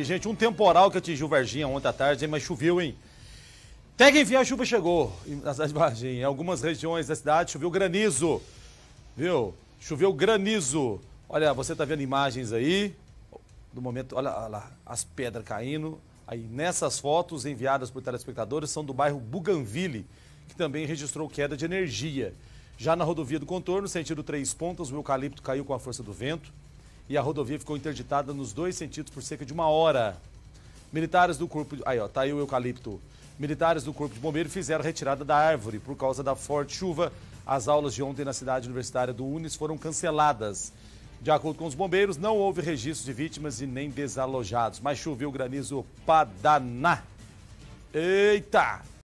gente, um temporal que atingiu Varginha ontem à tarde, mas choveu, hein? Até que enfim a chuva chegou na cidade de Varginha. Em algumas regiões da cidade choveu granizo, viu? Choveu granizo. Olha, você tá vendo imagens aí do momento, olha, olha lá, as pedras caindo. Aí nessas fotos enviadas por telespectadores são do bairro Buganville, que também registrou queda de energia. Já na rodovia do contorno, sentido Três Pontas, o eucalipto caiu com a força do vento e a rodovia ficou interditada nos dois sentidos por cerca de uma hora. Militares do corpo. Aí, ó, tá aí o eucalipto. Militares do Corpo de Bombeiros fizeram retirada da árvore por causa da forte chuva. As aulas de ontem na cidade universitária do Unis foram canceladas. De acordo com os bombeiros, não houve registro de vítimas e nem desalojados, mas choveu granizo padaná. Eita!